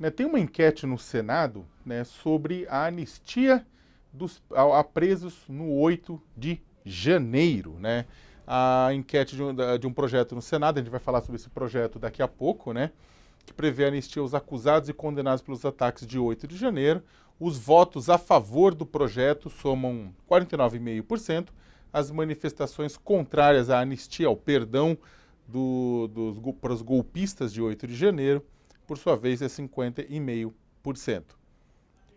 Né, tem uma enquete no Senado né, sobre a anistia dos, a, a, presos no 8 de janeiro. Né? A enquete de um, de um projeto no Senado, a gente vai falar sobre esse projeto daqui a pouco, né? que prevê a anistia aos acusados e condenados pelos ataques de 8 de janeiro. Os votos a favor do projeto somam 49,5%. As manifestações contrárias à anistia, ao perdão do, dos, para os golpistas de 8 de janeiro, por sua vez, é 50,5%.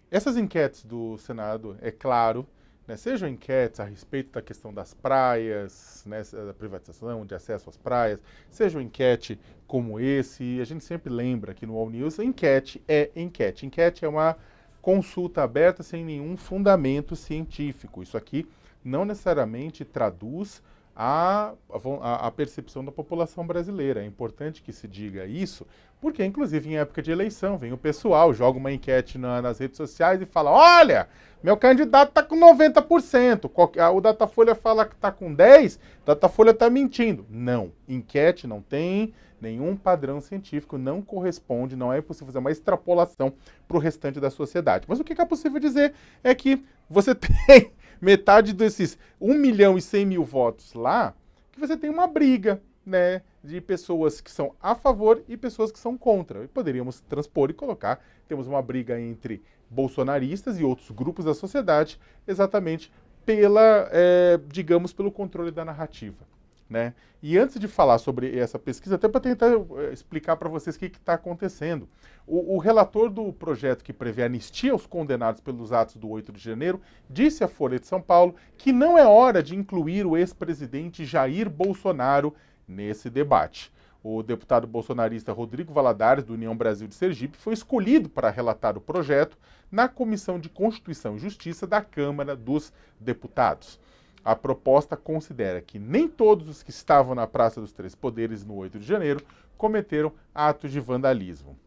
Essas enquetes do Senado, é claro, né, sejam enquetes a respeito da questão das praias, né, da privatização, de acesso às praias, sejam enquete como esse, a gente sempre lembra aqui no All News, enquete é enquete. Enquete é uma consulta aberta sem nenhum fundamento científico. Isso aqui não necessariamente traduz a a percepção da população brasileira. É importante que se diga isso, porque, inclusive, em época de eleição, vem o pessoal, joga uma enquete na, nas redes sociais e fala: olha, meu candidato está com 90%, o Datafolha fala que está com 10%, Datafolha está mentindo. Não, enquete não tem nenhum padrão científico, não corresponde, não é possível fazer uma extrapolação para o restante da sociedade. Mas o que é possível dizer é que você tem metade desses 1 milhão e 100 mil votos lá, que você tem uma briga, né? De pessoas que são a favor e pessoas que são contra. E poderíamos transpor e colocar. Temos uma briga entre bolsonaristas e outros grupos da sociedade, exatamente pela, é, digamos, pelo controle da narrativa. Né? E antes de falar sobre essa pesquisa, até para tentar eh, explicar para vocês o que está acontecendo. O, o, relator do projeto que prevê anistia aos condenados pelos atos do 8 de janeiro disse à Folha de São Paulo que não é hora de incluir o ex-presidente Jair Bolsonaro nesse debate. O deputado bolsonarista Rodrigo Valadares, do União Brasil de Sergipe, foi escolhido para relatar o projeto na Comissão de Constituição e Justiça da Câmara dos Deputados. A proposta considera que nem todos os que estavam na Praça dos Três Poderes no 8 de janeiro cometeram atos de vandalismo.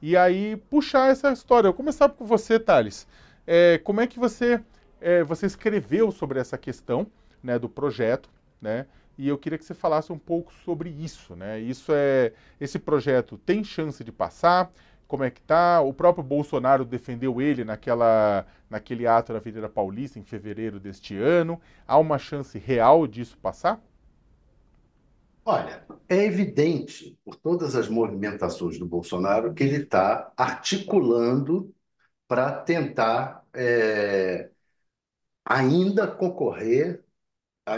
E aí puxar essa história. Eu começar com você, Thales. É, como é que você, é, você escreveu sobre essa questão né, do projeto, né? E eu queria que você falasse um pouco sobre isso, né? Isso é, esse projeto tem chance de passar? como é que tá. O próprio Bolsonaro defendeu ele naquela, naquele ato na Avenida Paulista em fevereiro deste ano. Há uma chance real disso passar? Olha, é evidente, por todas as movimentações do Bolsonaro, que ele está articulando para tentar é, ainda concorrer, a,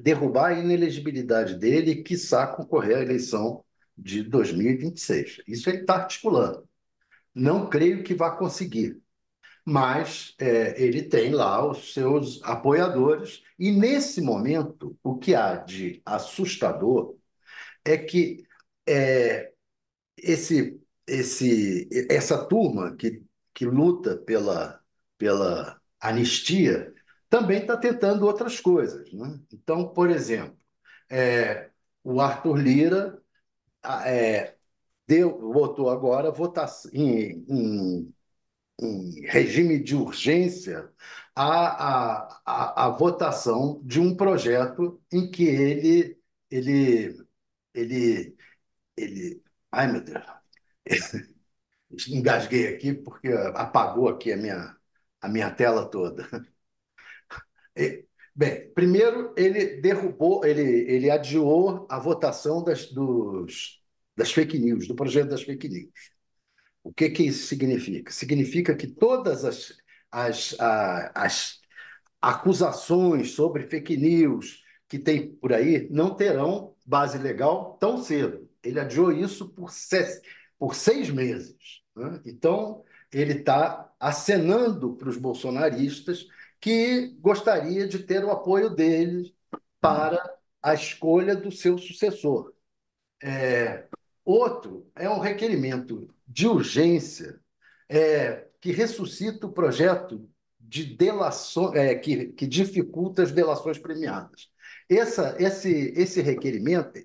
derrubar a inelegibilidade dele e, quiçá, concorrer à eleição de 2026. Isso ele está articulando. Não creio que vá conseguir, mas é, ele tem lá os seus apoiadores, e nesse momento, o que há de assustador é que é, esse, esse, essa turma que, que luta pela, pela anistia também está tentando outras coisas. Né? Então, por exemplo, é, o Arthur Lira ah, é, deu, votou agora votação, em, em, em, regime de urgência a, a, a, a, votação de um projeto em que ele, ele, ele, ele, ai meu Deus, engasguei aqui porque apagou aqui a minha, a minha tela toda. Bem, primeiro ele derrubou, ele, ele adiou a votação das, dos, das fake news, do projeto das fake news. O que, que isso significa? Significa que todas as, as, a, as acusações sobre fake news que tem por aí não terão base legal tão cedo. Ele adiou isso por, por seis meses. Né? Então, ele está acenando para os bolsonaristas que gostaria de ter o apoio deles para a escolha do seu sucessor. É, outro é um requerimento de urgência é, que ressuscita o projeto de delação, é, que, que dificulta as delações premiadas. Essa, esse, esse requerimento,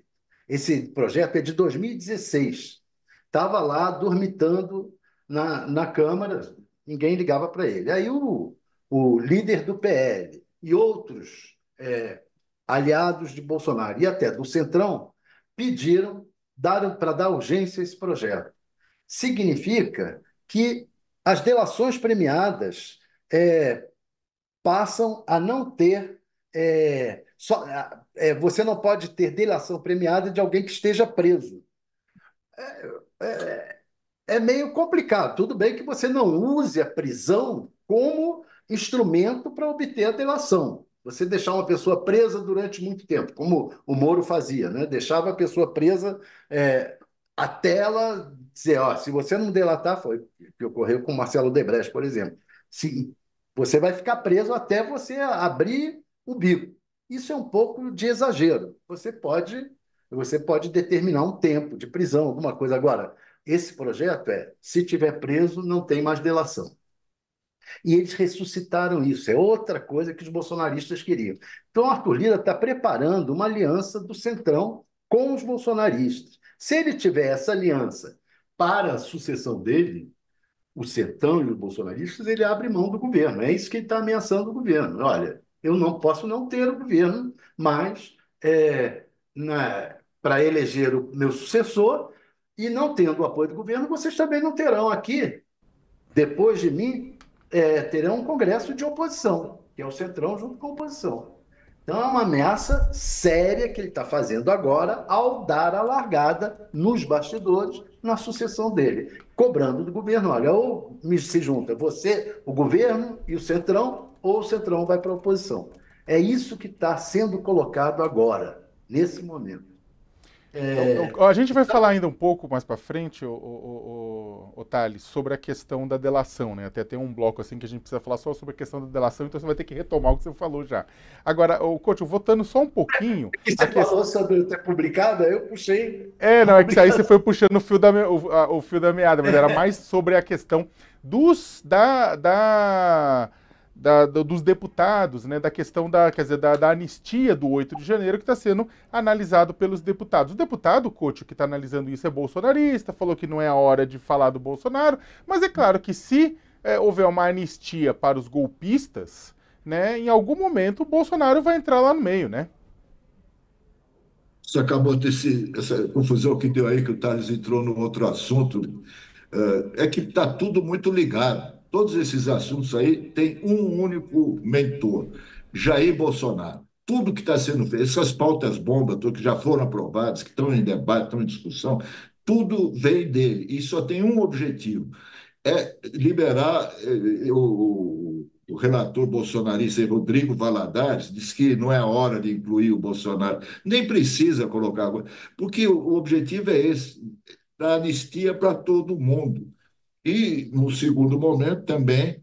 esse projeto é de 2016. Estava lá dormitando na, na Câmara, ninguém ligava para ele. Aí o, o líder do PL e outros é, aliados de Bolsonaro e até do Centrão pediram para dar urgência a esse projeto. Significa que as delações premiadas é, passam a não ter. É, só, é, você não pode ter delação premiada de alguém que esteja preso. É, é, é meio complicado. Tudo bem que você não use a prisão como instrumento para obter a delação. Você deixar uma pessoa presa durante muito tempo, como o Moro fazia, né? deixava a pessoa presa é, até ela dizer: ó, se você não delatar, foi o que ocorreu com Marcelo Debrecht, por exemplo. Se, você vai ficar preso até você abrir o bico. Isso é um pouco de exagero. Você pode, você pode determinar um tempo de prisão, alguma coisa. Agora, esse projeto é: se tiver preso, não tem mais delação. E eles ressuscitaram isso. É outra coisa que os bolsonaristas queriam. Então, Arthur Lira está preparando uma aliança do Centrão com os bolsonaristas. Se ele tiver essa aliança para a sucessão dele, o Centrão e os bolsonaristas, ele abre mão do governo. É isso que ele está ameaçando o governo. Olha, eu não posso não ter o governo, mas é, para eleger o meu sucessor, e não tendo o apoio do governo, vocês também não terão aqui, depois de mim, é, terá um congresso de oposição, que é o Centrão junto com a oposição. Então é uma ameaça séria que ele está fazendo agora ao dar a largada nos bastidores na sucessão dele, cobrando do governo. Olha, ou se junta você, o governo e o Centrão, ou o Centrão vai para a oposição. É isso que está sendo colocado agora, nesse momento. É... A gente vai falar ainda um pouco mais para frente, o, o, o, o Thales, sobre a questão da delação, né? Até tem um bloco assim que a gente precisa falar só sobre a questão da delação, então você vai ter que retomar o que você falou já. Agora, o Couto, votando só um pouquinho. É você questão... falou sobre ter publicado, eu puxei. É, não, é que aí você foi puxando o fio da, me... o, a, o fio da meada, mas era mais sobre a questão dos. da, da da, do, dos deputados, né, da questão da, quer dizer, da, da anistia do 8 de janeiro que está sendo analisado pelos deputados. O deputado, Cocho, que está analisando isso é bolsonarista, falou que não é a hora de falar do Bolsonaro, mas é claro que se é, houver uma anistia para os golpistas, né, em algum momento o Bolsonaro vai entrar lá no meio, né? Você acabou desse, essa confusão que deu aí, que o Thales entrou num outro assunto, é, é que está tudo muito ligado Todos esses assuntos aí têm um único mentor, Jair Bolsonaro. Tudo que está sendo feito, essas pautas bombas que já foram aprovadas, que estão em debate, estão em discussão, tudo vem dele e só tem um objetivo: é liberar eh, o, o relator bolsonarista Rodrigo Valadares diz que não é hora de incluir o Bolsonaro, nem precisa colocar, porque o objetivo é esse, da anistia para todo mundo. E, no segundo momento, também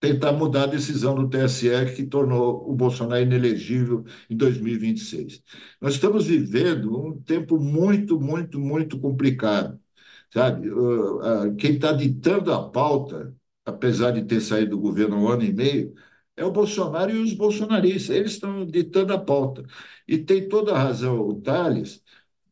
tentar mudar a decisão do TSE que tornou o Bolsonaro inelegível em 2026. Nós estamos vivendo um tempo muito, muito, muito complicado. Sabe? Quem está ditando a pauta, apesar de ter saído do governo há um ano e meio, é o Bolsonaro e os bolsonaristas. Eles estão ditando a pauta. E tem toda a razão o Thales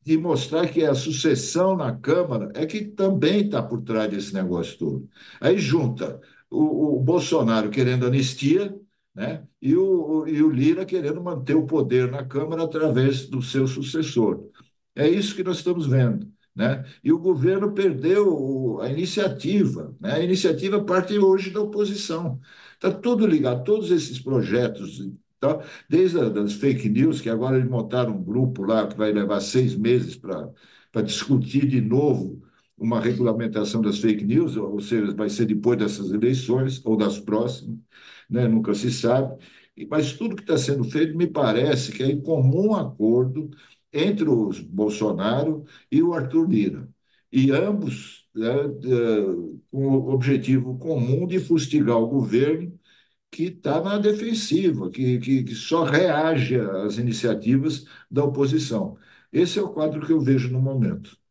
e mostrar que a sucessão na Câmara é que também está por trás desse negócio todo. Aí junta o, o Bolsonaro querendo anistia, né? E o, e o Lira querendo manter o poder na Câmara através do seu sucessor. É isso que nós estamos vendo. Né? E o governo perdeu a iniciativa. Né? A iniciativa parte hoje da oposição. Está tudo ligado, todos esses projetos Desde as fake news, que agora eles montaram um grupo lá que vai levar seis meses para discutir de novo uma regulamentação das fake news, ou seja, vai ser depois dessas eleições ou das próximas, né? nunca se sabe. Mas tudo que está sendo feito me parece que é em comum acordo entre o Bolsonaro e o Arthur Lira. E ambos né, com o objetivo comum de fustigar o governo que está na defensiva, que, que, que, só reage às iniciativas da oposição. Esse é o quadro que eu vejo no momento.